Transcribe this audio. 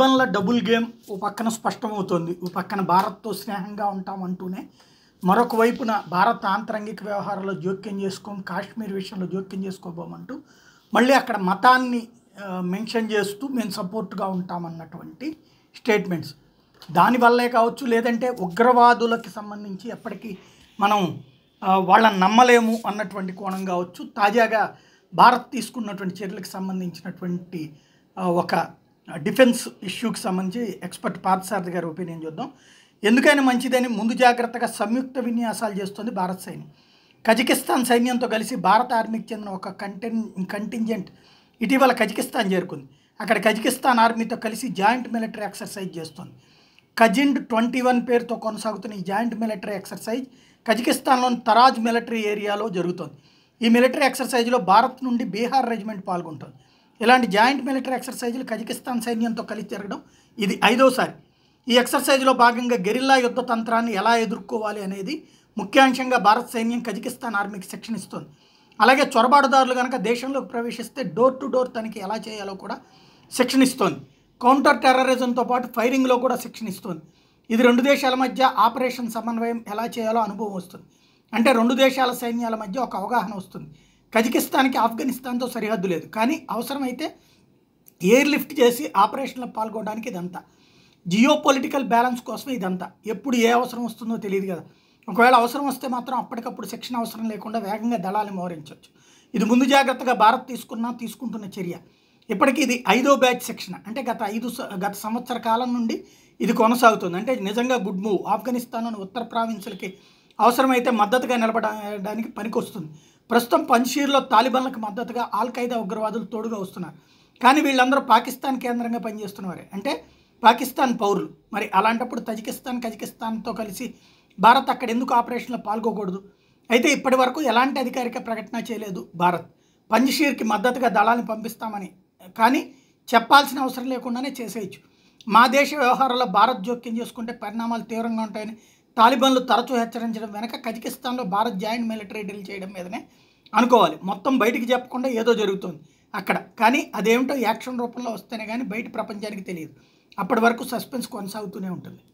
బండ్ల double game ఓ పక్కన స్పష్టమవుతోంది ఓ పక్కన భారత్తో స్నేహంగా ఉంటామంటూనే మరొక వైపున భారత్ ఆంతరంగిక వ్యవహారాల్లో జోక్యం చేసుకోం కాశ్మీర్ విషయంలో జోక్యం చేసుకోబోమంటూ మళ్ళీ అక్కడ మతాన్ని మెన్షన్ చేస్తూ మేము సపోర్ట్గా ఉంటామన్నటువంటి స్టేట్మెంట్స్ దానివల్లే కావచ్చు లేదంటే ఉగ్రవాదులకి సంబంధించి ఎప్పటికీ మనం వాళ్ళని నమ్మలేము అన్నటువంటి కోణం కావచ్చు తాజాగా భారత్ తీసుకున్నటువంటి చర్యలకు సంబంధించినటువంటి ఒక డిఫెన్స్ ఇష్యూకి సంబంధించి ఎక్స్పర్ట్ పార్థసారథి గారి ఒపీనియన్ చూద్దాం ఎందుకైనా మంచిదని ముందు జాగ్రత్తగా సంయుక్త విన్యాసాలు చేస్తుంది భారత సైన్యం కజకిస్తాన్ సైన్యంతో కలిసి భారత ఆర్మీకి చెందిన ఒక కంటెన్ కంటింజెంట్ ఇటీవల కజకిస్తాన్ చేరుకుంది అక్కడ కజకిస్తాన్ ఆర్మీతో కలిసి జాయింట్ మిలిటరీ ఎక్సర్సైజ్ చేస్తుంది కజిండ్ ట్వంటీ వన్ పేరుతో కొనసాగుతున్న ఈ జాయింట్ మిలిటరీ ఎక్సర్సైజ్ కజకిస్తాన్లోని తరాజ్ మిలిటరీ ఏరియాలో జరుగుతోంది ఈ మిలిటరీ ఎక్సర్సైజ్లో భారత్ నుండి బీహార్ రెజిమెంట్ పాల్గొంటుంది ఇలాంటి జాయింట్ మిలిటరీ ఎక్సర్సైజులు కజకిస్తాన్ సైన్యంతో కలిసి జరగడం ఇది ఐదోసారి ఈ ఎక్సర్సైజ్లో భాగంగా గెరిల్లా యుద్ధ తంత్రాన్ని ఎలా ఎదుర్కోవాలి అనేది ముఖ్యాంశంగా భారత సైన్యం కజకిస్తాన్ ఆర్మీకి శిక్షణ ఇస్తుంది అలాగే చొరబాటుదారులు కనుక దేశంలోకి ప్రవేశిస్తే డోర్ టు డోర్ తనకి ఎలా చేయాలో కూడా శిక్షణ ఇస్తోంది కౌంటర్ టెర్రరిజంతో పాటు ఫైరింగ్లో కూడా శిక్షణ ఇస్తోంది ఇది రెండు దేశాల మధ్య ఆపరేషన్ సమన్వయం ఎలా చేయాలో అనుభవం వస్తుంది అంటే రెండు దేశాల సైన్యాల మధ్య ఒక అవగాహన వస్తుంది కజకిస్తాన్కి ఆఫ్ఘనిస్తాన్తో సరిహద్దు లేదు కానీ అవసరమైతే ఎయిర్ లిఫ్ట్ చేసి ఆపరేషన్లో పాల్గొనడానికి ఇదంతా జియో పొలిటికల్ బ్యాలెన్స్ కోసం ఇదంతా ఎప్పుడు ఏ అవసరం వస్తుందో తెలియదు కదా ఒకవేళ అవసరం వస్తే మాత్రం అప్పటికప్పుడు శిక్షణ అవసరం లేకుండా వేగంగా దళాలను మోహరించవచ్చు ఇది ముందు జాగ్రత్తగా భారత్ తీసుకున్న తీసుకుంటున్న చర్య ఇప్పటికీ ఇది ఐదో బ్యాచ్ శిక్షణ అంటే గత ఐదు గత సంవత్సర కాలం నుండి ఇది కొనసాగుతుంది అంటే నిజంగా గుడ్ మూవ్ ఆఫ్ఘనిస్తాన్ ఉత్తర ప్రావిన్సులకి అవసరమైతే మద్దతుగా నిలబడడానికి పనికొస్తుంది ప్రస్తుతం పంజీర్లో తాలిబాన్లకు మద్దతుగా ఆల్ ఖైదా ఉగ్రవాదులు తోడుగా వస్తున్నారు కానీ వీళ్ళందరూ పాకిస్తాన్ కేంద్రంగా పనిచేస్తున్నవారే అంటే పాకిస్తాన్ పౌరులు మరి అలాంటప్పుడు తజికిస్తాన్ కజకిస్తాన్తో కలిసి భారత్ అక్కడ ఎందుకు ఆపరేషన్లో పాల్గొకూడదు అయితే ఇప్పటి వరకు ఎలాంటి అధికారిక ప్రకటన చేయలేదు భారత్ పంజషీర్కి మద్దతుగా దళాలను పంపిస్తామని కానీ చెప్పాల్సిన అవసరం లేకుండానే చేసేయచ్చు మా దేశ వ్యవహారాల్లో భారత్ జోక్యం చేసుకుంటే పరిణామాలు తీవ్రంగా ఉంటాయని తాలిబాన్లు తరచూ హెచ్చరించడం వెనక కజకిస్తాన్లో భారత్ జాయింట్ మిలిటరీ డ్రిల్ చేయడం మీదనే అనుకోవాలి మొత్తం బయటికి చెప్పకుండా ఏదో జరుగుతుంది అక్కడ కానీ అదేమిటో యాక్షన్ రూపంలో వస్తేనే కానీ బయట ప్రపంచానికి తెలియదు అప్పటి వరకు సస్పెన్స్ కొనసాగుతూనే ఉంటుంది